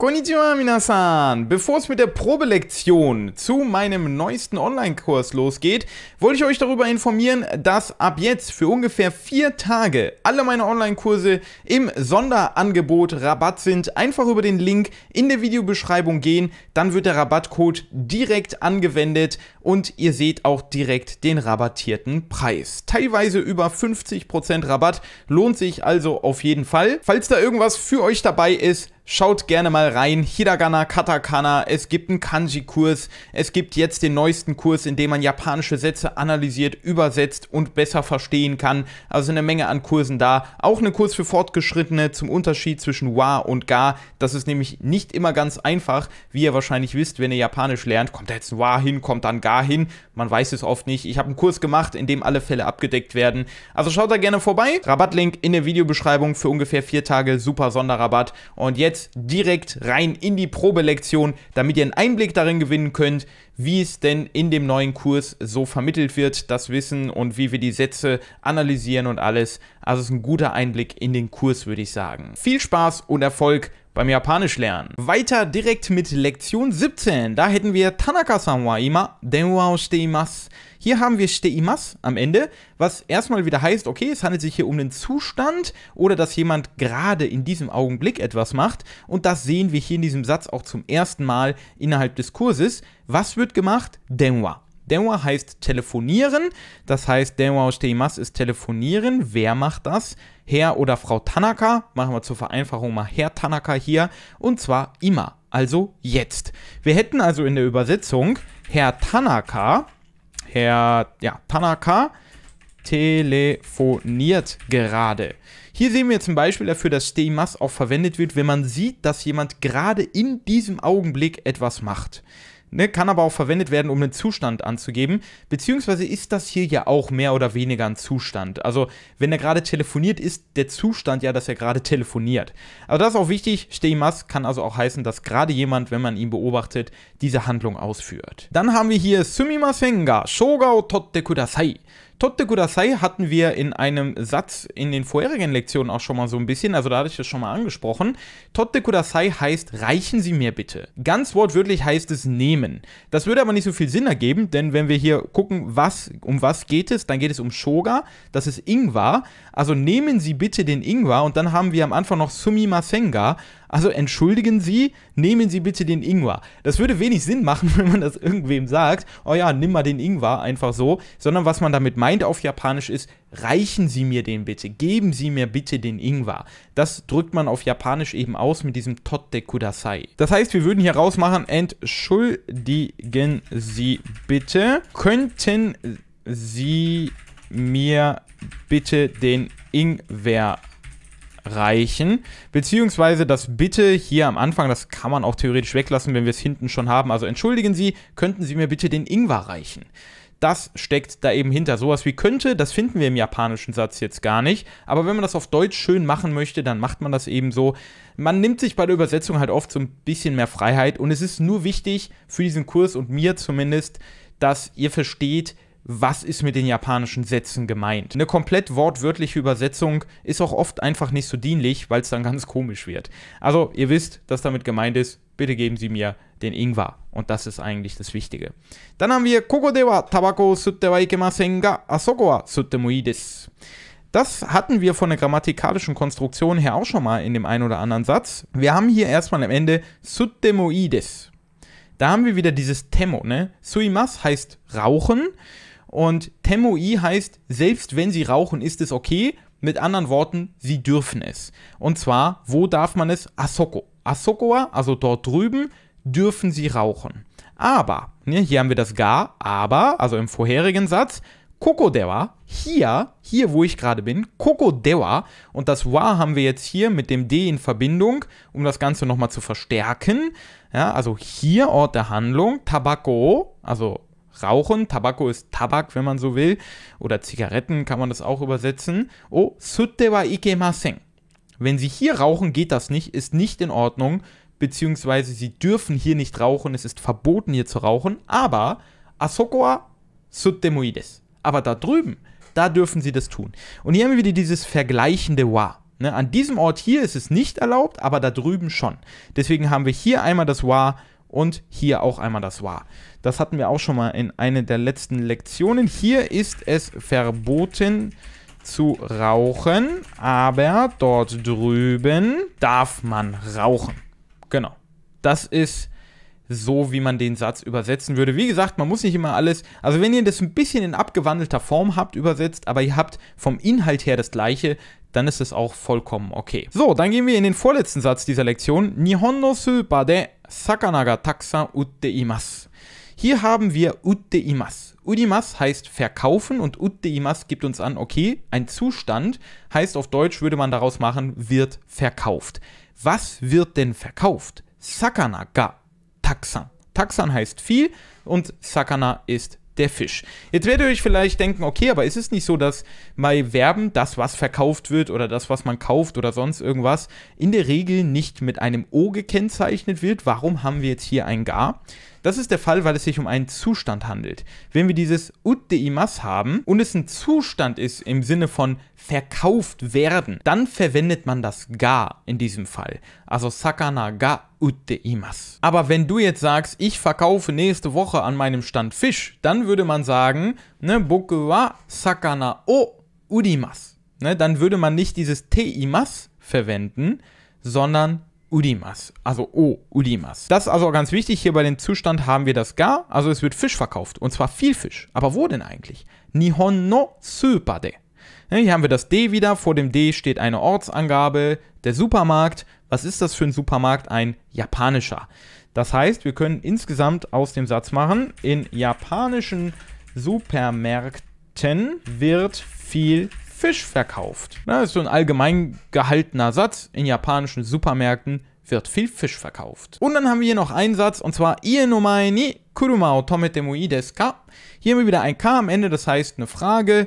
Konnichiwa Minasan! Bevor es mit der Probelektion zu meinem neuesten Online-Kurs losgeht, wollte ich euch darüber informieren, dass ab jetzt für ungefähr vier Tage alle meine Online-Kurse im Sonderangebot Rabatt sind. Einfach über den Link in der Videobeschreibung gehen, dann wird der Rabattcode direkt angewendet und ihr seht auch direkt den rabattierten Preis. Teilweise über 50% Rabatt, lohnt sich also auf jeden Fall. Falls da irgendwas für euch dabei ist, Schaut gerne mal rein. Hiragana, Katakana. Es gibt einen Kanji-Kurs. Es gibt jetzt den neuesten Kurs, in dem man japanische Sätze analysiert, übersetzt und besser verstehen kann. Also eine Menge an Kursen da. Auch einen Kurs für Fortgeschrittene zum Unterschied zwischen Wa und Ga. Das ist nämlich nicht immer ganz einfach. Wie ihr wahrscheinlich wisst, wenn ihr Japanisch lernt, kommt da jetzt ein Wa hin, kommt dann Ga hin. Man weiß es oft nicht. Ich habe einen Kurs gemacht, in dem alle Fälle abgedeckt werden. Also schaut da gerne vorbei. Rabattlink in der Videobeschreibung für ungefähr vier Tage. Super Sonderrabatt. Und jetzt jetzt direkt rein in die Probelektion, damit ihr einen Einblick darin gewinnen könnt, wie es denn in dem neuen Kurs so vermittelt wird, das Wissen und wie wir die Sätze analysieren und alles. Also es ist ein guter Einblick in den Kurs, würde ich sagen. Viel Spaß und Erfolg beim Japanisch lernen. Weiter direkt mit Lektion 17. Da hätten wir Tanaka-san wa ima denwa o shite Hier haben wir shite am Ende, was erstmal wieder heißt, okay, es handelt sich hier um den Zustand oder dass jemand gerade in diesem Augenblick etwas macht. Und das sehen wir hier in diesem Satz auch zum ersten Mal innerhalb des Kurses. Was wird gemacht? Denwa. Denwa heißt telefonieren. Das heißt, Denwa Steimas ist telefonieren. Wer macht das? Herr oder Frau Tanaka. Machen wir zur Vereinfachung mal Herr Tanaka hier. Und zwar immer. Also jetzt. Wir hätten also in der Übersetzung Herr Tanaka. Herr, ja, Tanaka telefoniert gerade. Hier sehen wir zum Beispiel dafür, dass Steimas auch verwendet wird, wenn man sieht, dass jemand gerade in diesem Augenblick etwas macht. Ne, kann aber auch verwendet werden, um einen Zustand anzugeben. Beziehungsweise ist das hier ja auch mehr oder weniger ein Zustand. Also, wenn er gerade telefoniert, ist der Zustand ja, dass er gerade telefoniert. Aber das ist auch wichtig. Steimas kann also auch heißen, dass gerade jemand, wenn man ihn beobachtet, diese Handlung ausführt. Dann haben wir hier Sumimasenga, Shogao totte kudasai. Totte Gudasai hatten wir in einem Satz in den vorherigen Lektionen auch schon mal so ein bisschen, also da hatte ich das schon mal angesprochen. Totte Kudasai heißt, reichen Sie mir bitte. Ganz wortwörtlich heißt es nehmen. Das würde aber nicht so viel Sinn ergeben, denn wenn wir hier gucken, was, um was geht es, dann geht es um Shoga, das ist Ingwer. Also nehmen Sie bitte den Ingwer und dann haben wir am Anfang noch Sumimasenga, also entschuldigen Sie, nehmen Sie bitte den Ingwer. Das würde wenig Sinn machen, wenn man das irgendwem sagt, oh ja, nimm mal den Ingwer einfach so, sondern was man damit meint auf Japanisch ist, reichen Sie mir den bitte, geben Sie mir bitte den Ingwer. Das drückt man auf Japanisch eben aus mit diesem Totte Kudasai. Das heißt, wir würden hier rausmachen, entschuldigen Sie bitte, könnten Sie mir bitte den Ingwer reichen. Beziehungsweise das Bitte hier am Anfang, das kann man auch theoretisch weglassen, wenn wir es hinten schon haben. Also entschuldigen Sie, könnten Sie mir bitte den Ingwer reichen? Das steckt da eben hinter. Sowas wie könnte, das finden wir im japanischen Satz jetzt gar nicht. Aber wenn man das auf Deutsch schön machen möchte, dann macht man das eben so. Man nimmt sich bei der Übersetzung halt oft so ein bisschen mehr Freiheit. Und es ist nur wichtig für diesen Kurs und mir zumindest, dass ihr versteht, was ist mit den japanischen Sätzen gemeint. Eine komplett wortwörtliche Übersetzung ist auch oft einfach nicht so dienlich, weil es dann ganz komisch wird. Also ihr wisst, dass damit gemeint ist, bitte geben Sie mir den Ingwer. Und das ist eigentlich das Wichtige. Dann haben wir Koko de Tabako sutte wa ikemasen ga asoko wa sutte mo Das hatten wir von der grammatikalischen Konstruktion her auch schon mal in dem einen oder anderen Satz. Wir haben hier erstmal am Ende sutte mo Da haben wir wieder dieses Temo, ne? Suimas heißt rauchen. Und Temoi heißt, selbst wenn sie rauchen, ist es okay. Mit anderen Worten, sie dürfen es. Und zwar, wo darf man es? Asoko. Asokoa, also dort drüben, dürfen sie rauchen. Aber, ne, hier haben wir das Ga, aber, also im vorherigen Satz, Kokodewa, hier, hier wo ich gerade bin, Kokodewa und das Wa haben wir jetzt hier mit dem D in Verbindung, um das Ganze nochmal zu verstärken. Ja, also hier Ort der Handlung, Tabako, also Rauchen. Tabako ist Tabak, wenn man so will. Oder Zigaretten kann man das auch übersetzen. Oh, sutte wa ikemasen. Wenn Sie hier rauchen, geht das nicht, ist nicht in Ordnung. Beziehungsweise Sie dürfen hier nicht rauchen, es ist verboten hier zu rauchen. Aber asoko wa sutte moides. Aber da drüben, da dürfen Sie das tun. Und hier haben wir wieder dieses vergleichende wa. Ne, an diesem Ort hier ist es nicht erlaubt, aber da drüben schon. Deswegen haben wir hier einmal das wa und hier auch einmal das war. Das hatten wir auch schon mal in einer der letzten Lektionen. Hier ist es verboten zu rauchen, aber dort drüben darf man rauchen. Genau. Das ist so, wie man den Satz übersetzen würde. Wie gesagt, man muss nicht immer alles, also wenn ihr das ein bisschen in abgewandelter Form habt übersetzt, aber ihr habt vom Inhalt her das gleiche, dann ist es auch vollkommen okay. So, dann gehen wir in den vorletzten Satz dieser Lektion. Nihon no su de Sakana ga takusan utte imasu. Hier haben wir utte imasu. Udimas heißt verkaufen und Uddeimas gibt uns an, okay, ein Zustand heißt auf Deutsch würde man daraus machen, wird verkauft. Was wird denn verkauft? Sakana ga taksan. Taxan heißt viel und Sakana ist der Fisch. Jetzt werdet ihr euch vielleicht denken, okay, aber ist es nicht so, dass bei Verben das, was verkauft wird oder das, was man kauft oder sonst irgendwas, in der Regel nicht mit einem O gekennzeichnet wird? Warum haben wir jetzt hier ein Gar? Das ist der Fall, weil es sich um einen Zustand handelt. Wenn wir dieses imas haben und es ein Zustand ist im Sinne von verkauft werden, dann verwendet man das Ga in diesem Fall. Also Sakana Ga imas. Aber wenn du jetzt sagst, ich verkaufe nächste Woche an meinem Stand Fisch, dann würde man sagen, ne, boku wa sakana o udimas. Ne, dann würde man nicht dieses te imas verwenden, sondern Udimas. Also O, oh, Udimas. Das ist also ganz wichtig. Hier bei dem Zustand haben wir das Ga. Also es wird Fisch verkauft. Und zwar viel Fisch. Aber wo denn eigentlich? Nihon no Supade. Hier haben wir das D wieder. Vor dem D steht eine Ortsangabe. Der Supermarkt. Was ist das für ein Supermarkt? Ein japanischer. Das heißt, wir können insgesamt aus dem Satz machen, in japanischen Supermärkten wird viel Fisch verkauft. Das ist so ein allgemein gehaltener Satz. In japanischen Supermärkten wird viel Fisch verkauft. Und dann haben wir hier noch einen Satz, und zwar Ie no mae ni kuruma o tomete mo ii desu ka? Hier haben wir wieder ein K am Ende, das heißt eine Frage.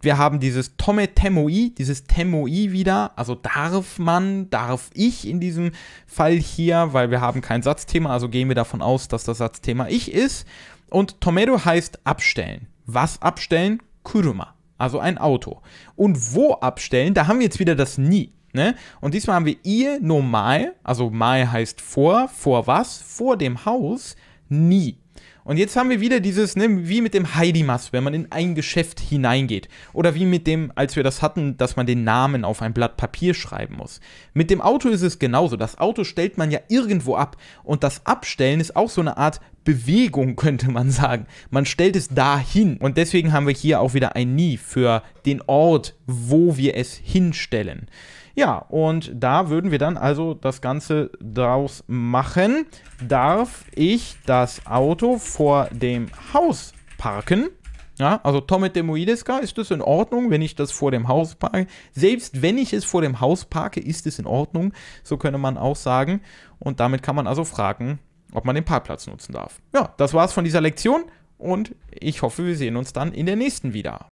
Wir haben dieses Tome Temoi, dieses Temoi wieder, also darf man, darf ich in diesem Fall hier, weil wir haben kein Satzthema, also gehen wir davon aus, dass das Satzthema ich ist. Und Tomedo heißt abstellen. Was abstellen? Kuruma also ein Auto. Und wo abstellen, da haben wir jetzt wieder das nie. Ne? Und diesmal haben wir ihr no mal, also mal heißt vor, vor was? Vor dem Haus, nie. Und jetzt haben wir wieder dieses, ne, wie mit dem Heidi-Mass, wenn man in ein Geschäft hineingeht. Oder wie mit dem, als wir das hatten, dass man den Namen auf ein Blatt Papier schreiben muss. Mit dem Auto ist es genauso. Das Auto stellt man ja irgendwo ab. Und das Abstellen ist auch so eine Art Bewegung, könnte man sagen. Man stellt es dahin. Und deswegen haben wir hier auch wieder ein Nie für den Ort, wo wir es hinstellen. Ja, und da würden wir dann also das Ganze draus machen. Darf ich das Auto vor dem Haus parken? Ja, also Tometemoideska, ist das in Ordnung, wenn ich das vor dem Haus parke? Selbst wenn ich es vor dem Haus parke, ist es in Ordnung. So könnte man auch sagen. Und damit kann man also fragen, ob man den Parkplatz nutzen darf. Ja, das war's von dieser Lektion und ich hoffe, wir sehen uns dann in der nächsten wieder.